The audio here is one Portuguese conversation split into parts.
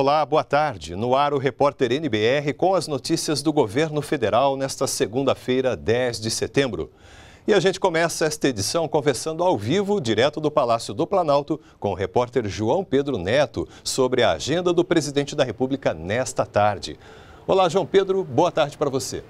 Olá, boa tarde. No ar o repórter NBR com as notícias do governo federal nesta segunda-feira, 10 de setembro. E a gente começa esta edição conversando ao vivo, direto do Palácio do Planalto, com o repórter João Pedro Neto sobre a agenda do presidente da República nesta tarde. Olá, João Pedro, boa tarde para você.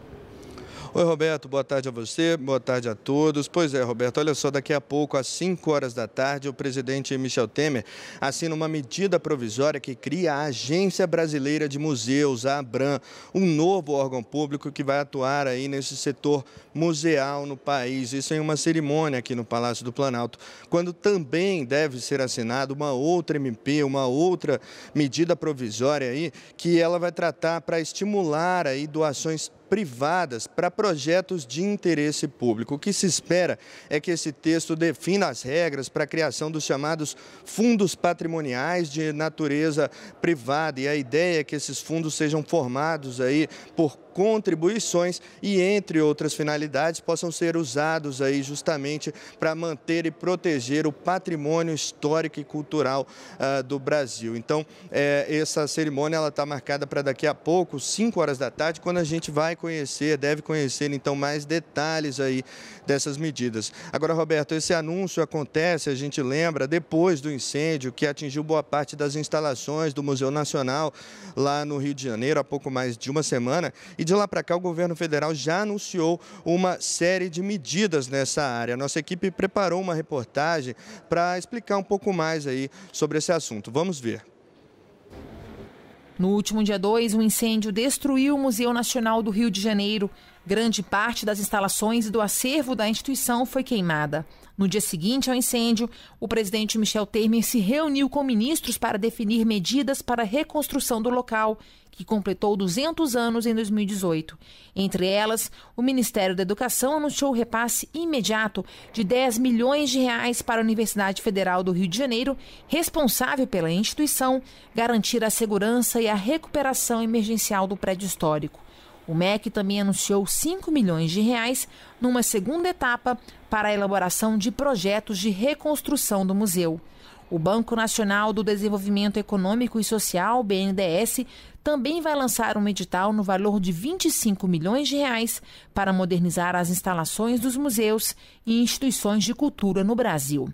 Oi, Roberto, boa tarde a você, boa tarde a todos. Pois é, Roberto, olha só, daqui a pouco, às 5 horas da tarde, o presidente Michel Temer assina uma medida provisória que cria a Agência Brasileira de Museus, a ABRAM, um novo órgão público que vai atuar aí nesse setor museal no país. Isso em uma cerimônia aqui no Palácio do Planalto, quando também deve ser assinada uma outra MP, uma outra medida provisória aí, que ela vai tratar para estimular aí doações privadas para projetos de interesse público. O que se espera é que esse texto defina as regras para a criação dos chamados fundos patrimoniais de natureza privada e a ideia é que esses fundos sejam formados aí por contribuições e, entre outras finalidades, possam ser usados aí justamente para manter e proteger o patrimônio histórico e cultural uh, do Brasil. Então, é, essa cerimônia está marcada para daqui a pouco, 5 horas da tarde, quando a gente vai conhecer, deve conhecer então mais detalhes aí dessas medidas. Agora, Roberto, esse anúncio acontece, a gente lembra, depois do incêndio que atingiu boa parte das instalações do Museu Nacional lá no Rio de Janeiro há pouco mais de uma semana. E de lá para cá, o governo federal já anunciou uma série de medidas nessa área. Nossa equipe preparou uma reportagem para explicar um pouco mais aí sobre esse assunto. Vamos ver. No último dia 2, um incêndio destruiu o Museu Nacional do Rio de Janeiro. Grande parte das instalações e do acervo da instituição foi queimada. No dia seguinte ao incêndio, o presidente Michel Temer se reuniu com ministros para definir medidas para a reconstrução do local, que completou 200 anos em 2018. Entre elas, o Ministério da Educação anunciou o repasse imediato de 10 milhões de reais para a Universidade Federal do Rio de Janeiro, responsável pela instituição garantir a segurança e a recuperação emergencial do prédio histórico. O MEC também anunciou 5 milhões de reais numa segunda etapa para a elaboração de projetos de reconstrução do museu. O Banco Nacional do Desenvolvimento Econômico e Social, BNDES, também vai lançar um edital no valor de 25 milhões de reais para modernizar as instalações dos museus e instituições de cultura no Brasil.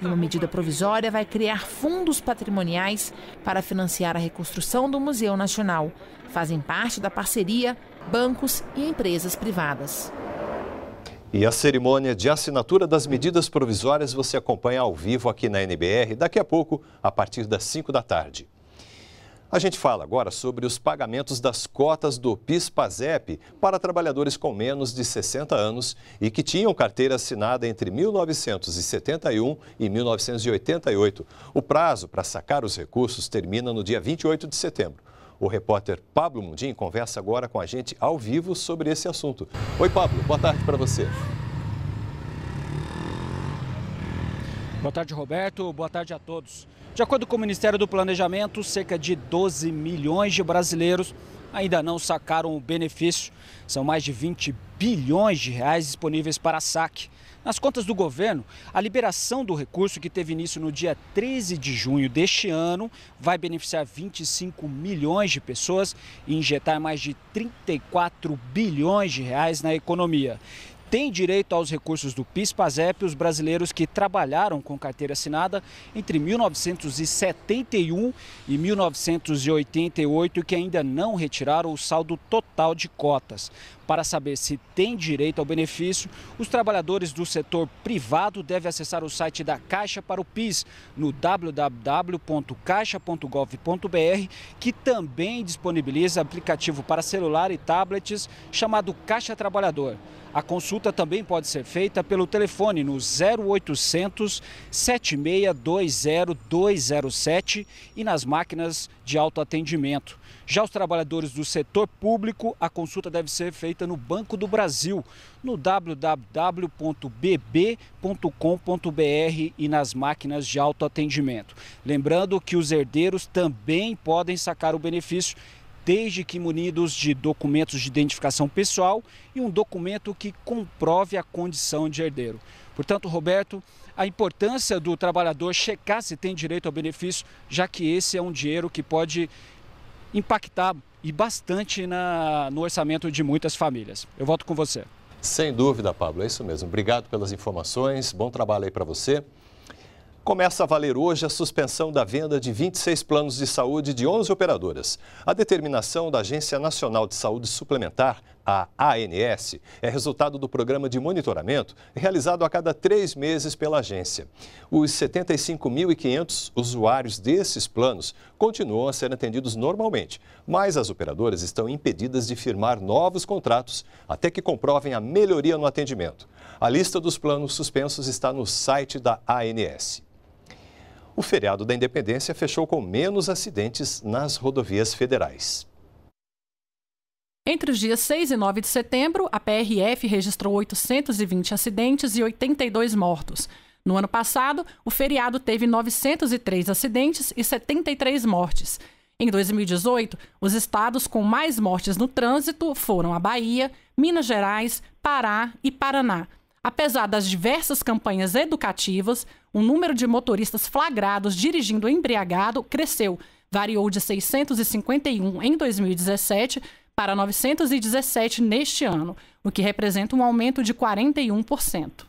Uma medida provisória vai criar fundos patrimoniais para financiar a reconstrução do Museu Nacional. Fazem parte da parceria bancos e empresas privadas. E a cerimônia de assinatura das medidas provisórias você acompanha ao vivo aqui na NBR daqui a pouco, a partir das 5 da tarde. A gente fala agora sobre os pagamentos das cotas do PIS-PASEP para trabalhadores com menos de 60 anos e que tinham carteira assinada entre 1971 e 1988. O prazo para sacar os recursos termina no dia 28 de setembro. O repórter Pablo Mundim conversa agora com a gente ao vivo sobre esse assunto. Oi, Pablo, boa tarde para você. Boa tarde, Roberto. Boa tarde a todos. De acordo com o Ministério do Planejamento, cerca de 12 milhões de brasileiros ainda não sacaram o benefício. São mais de 20 bilhões de reais disponíveis para saque. Nas contas do governo, a liberação do recurso que teve início no dia 13 de junho deste ano vai beneficiar 25 milhões de pessoas e injetar mais de 34 bilhões de reais na economia têm direito aos recursos do PIS-PASEP os brasileiros que trabalharam com carteira assinada entre 1971 e 1988 e que ainda não retiraram o saldo total de cotas. Para saber se tem direito ao benefício, os trabalhadores do setor privado devem acessar o site da Caixa para o PIS no www.caixa.gov.br, que também disponibiliza aplicativo para celular e tablets chamado Caixa Trabalhador. A consulta também pode ser feita pelo telefone no 0800 7620 e nas máquinas de autoatendimento. Já os trabalhadores do setor público, a consulta deve ser feita no Banco do Brasil, no www.bb.com.br e nas máquinas de autoatendimento. Lembrando que os herdeiros também podem sacar o benefício desde que munidos de documentos de identificação pessoal e um documento que comprove a condição de herdeiro. Portanto, Roberto, a importância do trabalhador checar se tem direito ao benefício, já que esse é um dinheiro que pode impactar e bastante na, no orçamento de muitas famílias. Eu volto com você. Sem dúvida, Pablo, é isso mesmo. Obrigado pelas informações, bom trabalho aí para você. Começa a valer hoje a suspensão da venda de 26 planos de saúde de 11 operadoras. A determinação da Agência Nacional de Saúde Suplementar a ANS é resultado do programa de monitoramento realizado a cada três meses pela agência. Os 75.500 usuários desses planos continuam a ser atendidos normalmente, mas as operadoras estão impedidas de firmar novos contratos até que comprovem a melhoria no atendimento. A lista dos planos suspensos está no site da ANS. O feriado da Independência fechou com menos acidentes nas rodovias federais. Entre os dias 6 e 9 de setembro, a PRF registrou 820 acidentes e 82 mortos. No ano passado, o feriado teve 903 acidentes e 73 mortes. Em 2018, os estados com mais mortes no trânsito foram a Bahia, Minas Gerais, Pará e Paraná. Apesar das diversas campanhas educativas, o número de motoristas flagrados dirigindo embriagado cresceu, variou de 651 em 2017 para 917 neste ano, o que representa um aumento de 41%.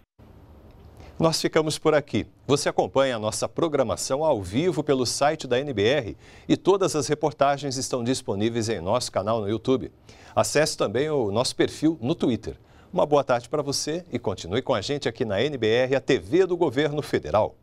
Nós ficamos por aqui. Você acompanha a nossa programação ao vivo pelo site da NBR e todas as reportagens estão disponíveis em nosso canal no YouTube. Acesse também o nosso perfil no Twitter. Uma boa tarde para você e continue com a gente aqui na NBR, a TV do Governo Federal.